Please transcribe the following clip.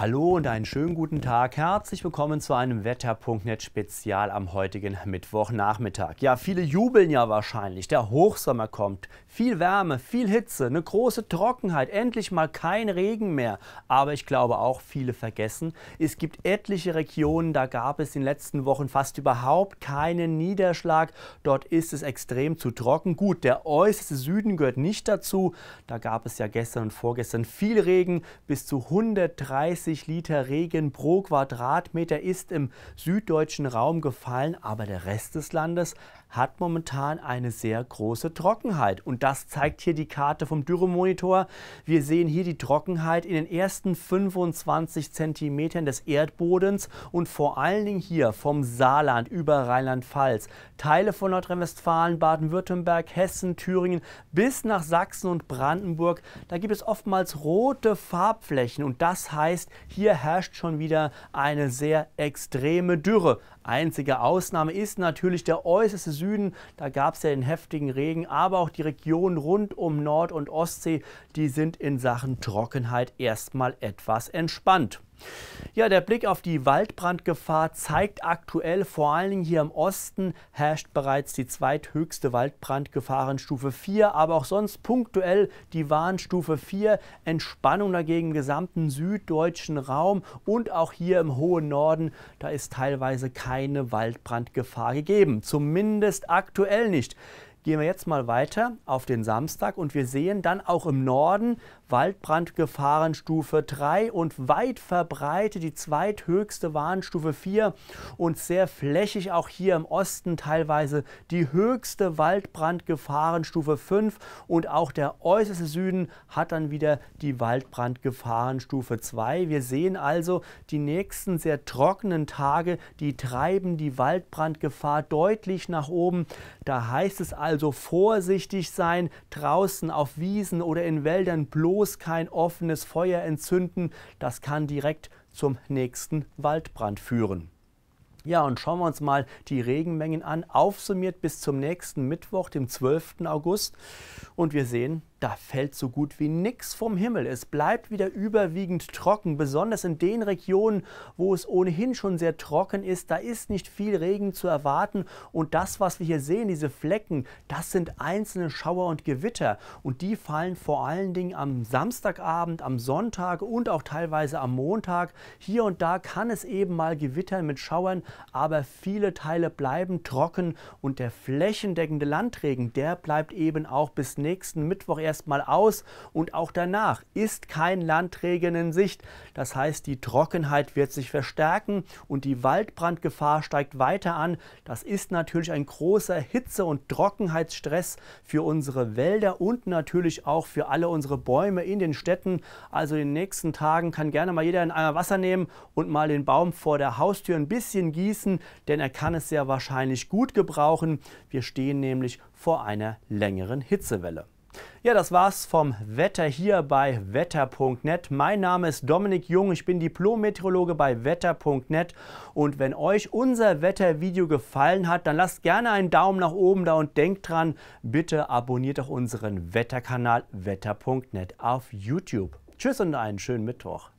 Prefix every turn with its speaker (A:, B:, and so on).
A: Hallo und einen schönen guten Tag. Herzlich willkommen zu einem Wetter.net Spezial am heutigen Mittwochnachmittag. Ja, viele jubeln ja wahrscheinlich. Der Hochsommer kommt. Viel Wärme, viel Hitze, eine große Trockenheit, endlich mal kein Regen mehr. Aber ich glaube auch viele vergessen, es gibt etliche Regionen, da gab es in den letzten Wochen fast überhaupt keinen Niederschlag. Dort ist es extrem zu trocken. Gut, der äußerste Süden gehört nicht dazu. Da gab es ja gestern und vorgestern viel Regen, bis zu 130 30 Liter Regen pro Quadratmeter ist im süddeutschen Raum gefallen, aber der Rest des Landes hat momentan eine sehr große Trockenheit. Und das zeigt hier die Karte vom Dürremonitor. Wir sehen hier die Trockenheit in den ersten 25 Zentimetern des Erdbodens und vor allen Dingen hier vom Saarland über Rheinland-Pfalz, Teile von Nordrhein-Westfalen, Baden-Württemberg, Hessen, Thüringen bis nach Sachsen und Brandenburg. Da gibt es oftmals rote Farbflächen und das heißt, hier herrscht schon wieder eine sehr extreme Dürre. Einzige Ausnahme ist natürlich der äußerste Süden. Da gab es ja den heftigen Regen, aber auch die Regionen rund um Nord- und Ostsee, die sind in Sachen Trockenheit erstmal etwas entspannt. Ja, der Blick auf die Waldbrandgefahr zeigt aktuell, vor allen Dingen hier im Osten herrscht bereits die zweithöchste Waldbrandgefahrenstufe 4, aber auch sonst punktuell die Warnstufe 4, Entspannung dagegen im gesamten süddeutschen Raum und auch hier im hohen Norden, da ist teilweise kein keine Waldbrandgefahr gegeben, zumindest aktuell nicht. Gehen wir jetzt mal weiter auf den Samstag und wir sehen dann auch im Norden Waldbrandgefahrenstufe 3 und weit verbreitet die zweithöchste Warnstufe 4 und sehr flächig auch hier im Osten teilweise die höchste Waldbrandgefahrenstufe 5 und auch der äußerste Süden hat dann wieder die Waldbrandgefahrenstufe 2. Wir sehen also die nächsten sehr trockenen Tage, die treiben die Waldbrandgefahr deutlich nach oben. Da heißt es also, also vorsichtig sein, draußen auf Wiesen oder in Wäldern bloß kein offenes Feuer entzünden, das kann direkt zum nächsten Waldbrand führen. Ja, und schauen wir uns mal die Regenmengen an, aufsummiert bis zum nächsten Mittwoch, dem 12. August. Und wir sehen, da fällt so gut wie nichts vom Himmel. Es bleibt wieder überwiegend trocken, besonders in den Regionen, wo es ohnehin schon sehr trocken ist. Da ist nicht viel Regen zu erwarten. Und das, was wir hier sehen, diese Flecken, das sind einzelne Schauer und Gewitter. Und die fallen vor allen Dingen am Samstagabend, am Sonntag und auch teilweise am Montag. Hier und da kann es eben mal gewittern mit Schauern, aber viele Teile bleiben trocken. Und der flächendeckende Landregen, der bleibt eben auch bis nächsten Mittwoch erst erstmal aus und auch danach ist kein Landregen in Sicht. Das heißt, die Trockenheit wird sich verstärken und die Waldbrandgefahr steigt weiter an. Das ist natürlich ein großer Hitze- und Trockenheitsstress für unsere Wälder und natürlich auch für alle unsere Bäume in den Städten. Also in den nächsten Tagen kann gerne mal jeder einen Eimer Wasser nehmen und mal den Baum vor der Haustür ein bisschen gießen, denn er kann es sehr wahrscheinlich gut gebrauchen. Wir stehen nämlich vor einer längeren Hitzewelle. Ja, das war's vom Wetter hier bei wetter.net. Mein Name ist Dominik Jung, ich bin Diplom-Meteorologe bei wetter.net. Und wenn euch unser Wettervideo gefallen hat, dann lasst gerne einen Daumen nach oben da und denkt dran, bitte abonniert auch unseren Wetterkanal wetter.net auf YouTube. Tschüss und einen schönen Mittwoch.